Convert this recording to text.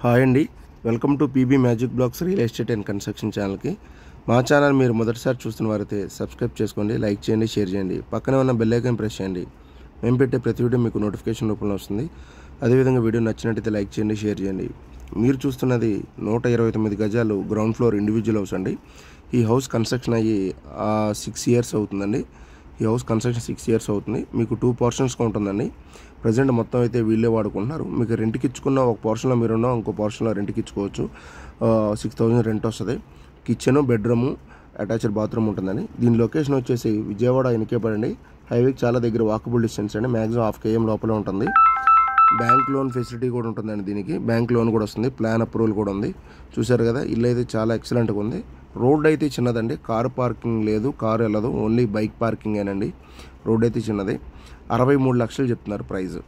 hi అండి welcome to PB magic blogs real estate and construction ఛానల్కి మా channel మీరు మొదటిసారి చూస్తున్న వారైతే సబ్స్క్రైబ్ చేసుకోండి లైక్ చేయండి షేర్ చేయండి పక్కనే ఉన్న బెల్లైకన్ ప్రెస్ చేయండి మేము పెట్టే ప్రతి వీడియో మీకు నోటిఫికేషన్ రూపంలో వస్తుంది అదేవిధంగా వీడియో నచ్చినట్టయితే లైక్ చేయండి షేర్ చేయండి మీరు చూస్తున్నది నూట ఇరవై తొమ్మిది గజాలు గ్రౌండ్ ఫ్లోర్ ఇండివిజువల్ హౌస్ అండి ఈ హౌస్ కన్స్ట్రక్షన్ అయ్యి సిక్స్ ఇయర్స్ అవుతుందండి ఈ హౌస్ కన్స్ట్రక్షన్ సిక్స్ ఇయర్స్ అవుతుంది మీకు టూ పోర్షన్స్గా ఉంటుందండి ప్రజెంట్ మొత్తం అయితే వీళ్ళే వాడుకుంటున్నారు మీకు రెంట్కి ఇచ్చుకున్న ఒక పోర్షన్లో మీరున్న ఇంకో పోర్షన్లో రెంట్కి ఇచ్చుకోవచ్చు సిక్స్ థౌజండ్ రెంట్ వస్తుంది కిచెను బెడ్రూము అటాచ్డ్ బాత్రూమ్ ఉంటుందండి దీని లొకేషన్ వచ్చేసి విజయవాడ ఎనికేపడండి హైవేకి చాలా దగ్గర వాకబుల్ డిస్టెన్స్ అండి మ్యాక్సిమం హాఫ్ కేఎం లోపల ఉంటుంది బ్యాంక్ లోన్ ఫెసిలిటీ కూడా ఉంటుందండి దీనికి బ్యాంక్ లోన్ కూడా వస్తుంది ప్లాన్ అప్రూవల్ కూడా ఉంది చూశారు కదా ఇల్లు అయితే చాలా ఎక్సలెంట్గా ఉంది రోడ్ అయితే చిన్నదండి కారు పార్కింగ్ లేదు కారు వెళ్ళదు ఓన్లీ బైక్ పార్కింగేనండి రోడ్ అయితే చిన్నది అరవై మూడు లక్షలు చెప్తున్నారు ప్రైజు